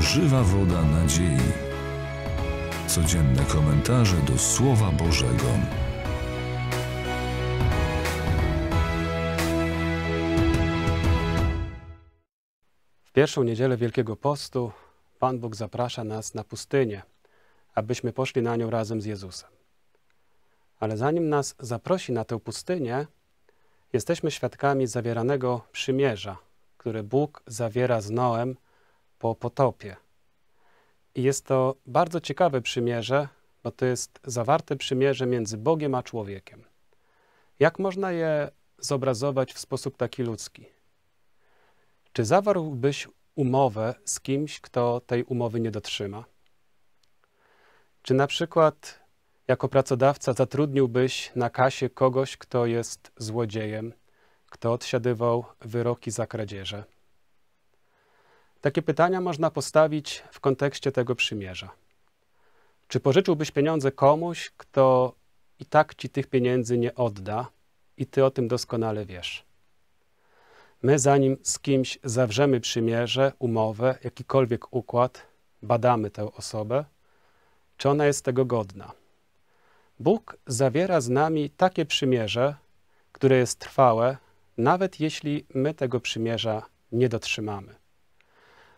Żywa woda nadziei. Codzienne komentarze do Słowa Bożego. W pierwszą niedzielę Wielkiego Postu Pan Bóg zaprasza nas na pustynię, abyśmy poszli na nią razem z Jezusem. Ale zanim nas zaprosi na tę pustynię, jesteśmy świadkami zawieranego przymierza, które Bóg zawiera z Noem po potopie. I jest to bardzo ciekawe przymierze, bo to jest zawarte przymierze między Bogiem a człowiekiem. Jak można je zobrazować w sposób taki ludzki? Czy zawarłbyś umowę z kimś, kto tej umowy nie dotrzyma? Czy na przykład jako pracodawca zatrudniłbyś na kasie kogoś, kto jest złodziejem, kto odsiadywał wyroki za kradzieże? Takie pytania można postawić w kontekście tego przymierza. Czy pożyczyłbyś pieniądze komuś, kto i tak ci tych pieniędzy nie odda i ty o tym doskonale wiesz? My, zanim z kimś zawrzemy przymierze, umowę, jakikolwiek układ, badamy tę osobę, czy ona jest tego godna. Bóg zawiera z nami takie przymierze, które jest trwałe, nawet jeśli my tego przymierza nie dotrzymamy.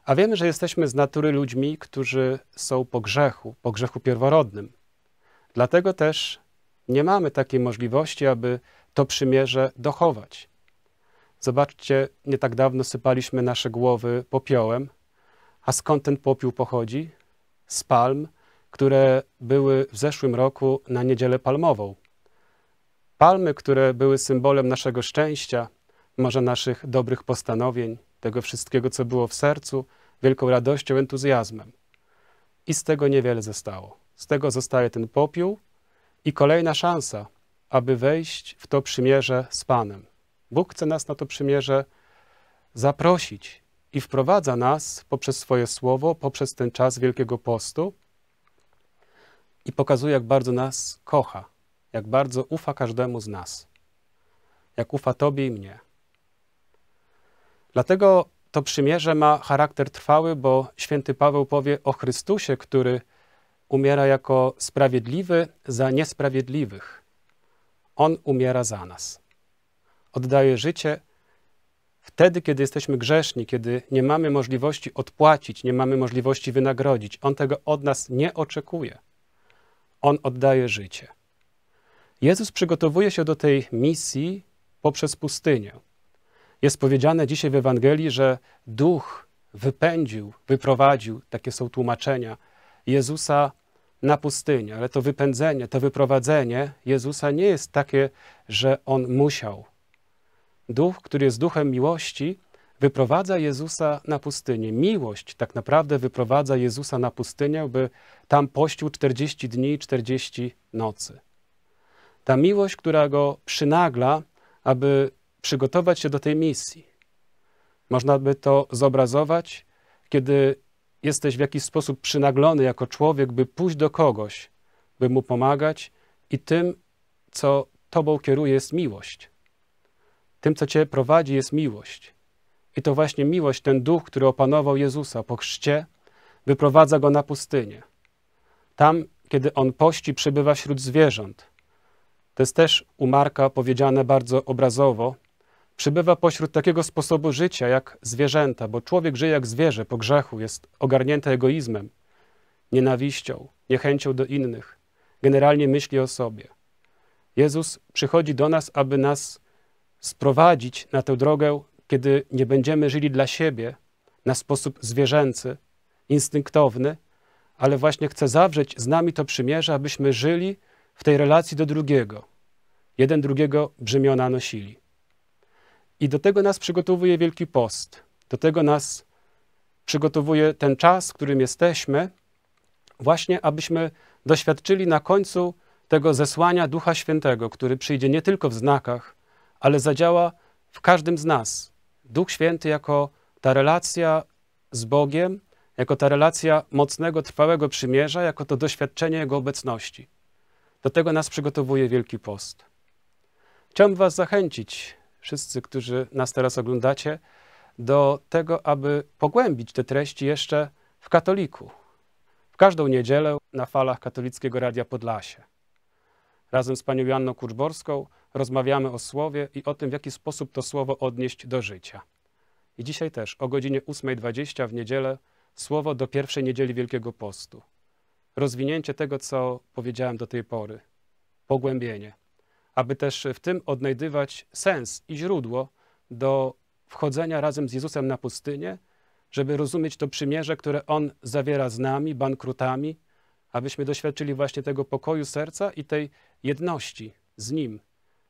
A wiemy, że jesteśmy z natury ludźmi, którzy są po grzechu, po grzechu pierworodnym. Dlatego też nie mamy takiej możliwości, aby to przymierze dochować. Zobaczcie, nie tak dawno sypaliśmy nasze głowy popiołem. A skąd ten popiół pochodzi? Z palm, które były w zeszłym roku na Niedzielę Palmową. Palmy, które były symbolem naszego szczęścia, może naszych dobrych postanowień tego wszystkiego, co było w sercu, wielką radością, entuzjazmem. I z tego niewiele zostało. Z tego zostaje ten popiół i kolejna szansa, aby wejść w to przymierze z Panem. Bóg chce nas na to przymierze zaprosić i wprowadza nas poprzez swoje słowo, poprzez ten czas Wielkiego Postu i pokazuje, jak bardzo nas kocha, jak bardzo ufa każdemu z nas, jak ufa Tobie i mnie. Dlatego to przymierze ma charakter trwały, bo święty Paweł powie o Chrystusie, który umiera jako sprawiedliwy za niesprawiedliwych. On umiera za nas. Oddaje życie wtedy, kiedy jesteśmy grzeszni, kiedy nie mamy możliwości odpłacić, nie mamy możliwości wynagrodzić. On tego od nas nie oczekuje. On oddaje życie. Jezus przygotowuje się do tej misji poprzez pustynię. Jest powiedziane dzisiaj w Ewangelii, że duch wypędził, wyprowadził, takie są tłumaczenia, Jezusa na pustynię, ale to wypędzenie, to wyprowadzenie Jezusa nie jest takie, że on musiał. Duch, który jest duchem miłości, wyprowadza Jezusa na pustynię. Miłość tak naprawdę wyprowadza Jezusa na pustynię, by tam pościł 40 dni i 40 nocy. Ta miłość, która go przynagla, aby przygotować się do tej misji. Można by to zobrazować, kiedy jesteś w jakiś sposób przynaglony jako człowiek, by pójść do kogoś, by mu pomagać, i tym, co tobą kieruje, jest miłość. Tym, co cię prowadzi, jest miłość. I to właśnie miłość, ten duch, który opanował Jezusa po chrzcie, wyprowadza go na pustynię. Tam, kiedy on pości, przybywa wśród zwierząt. To jest też u Marka powiedziane bardzo obrazowo, przybywa pośród takiego sposobu życia jak zwierzęta, bo człowiek żyje jak zwierzę po grzechu, jest ogarnięty egoizmem, nienawiścią, niechęcią do innych, generalnie myśli o sobie. Jezus przychodzi do nas, aby nas sprowadzić na tę drogę, kiedy nie będziemy żyli dla siebie na sposób zwierzęcy, instynktowny, ale właśnie chce zawrzeć z nami to przymierze, abyśmy żyli w tej relacji do drugiego. Jeden drugiego brzmiona nosili. I do tego nas przygotowuje Wielki Post. Do tego nas przygotowuje ten czas, w którym jesteśmy, właśnie abyśmy doświadczyli na końcu tego zesłania Ducha Świętego, który przyjdzie nie tylko w znakach, ale zadziała w każdym z nas. Duch Święty jako ta relacja z Bogiem, jako ta relacja mocnego, trwałego przymierza, jako to doświadczenie Jego obecności. Do tego nas przygotowuje Wielki Post. Chciałbym Was zachęcić wszyscy, którzy nas teraz oglądacie, do tego, aby pogłębić te treści jeszcze w katoliku. W każdą niedzielę na falach katolickiego Radia Podlasie. Razem z panią Joanną Kurczborską rozmawiamy o słowie i o tym, w jaki sposób to słowo odnieść do życia. I dzisiaj też o godzinie 8.20 w niedzielę słowo do pierwszej niedzieli Wielkiego Postu. Rozwinięcie tego, co powiedziałem do tej pory. Pogłębienie aby też w tym odnajdywać sens i źródło do wchodzenia razem z Jezusem na pustynię, żeby rozumieć to przymierze, które On zawiera z nami, bankrutami, abyśmy doświadczyli właśnie tego pokoju serca i tej jedności z Nim.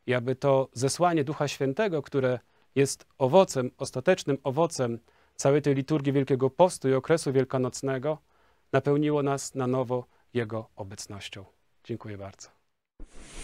I aby to zesłanie Ducha Świętego, które jest owocem, ostatecznym owocem całej tej liturgii Wielkiego Postu i okresu wielkanocnego, napełniło nas na nowo Jego obecnością. Dziękuję bardzo.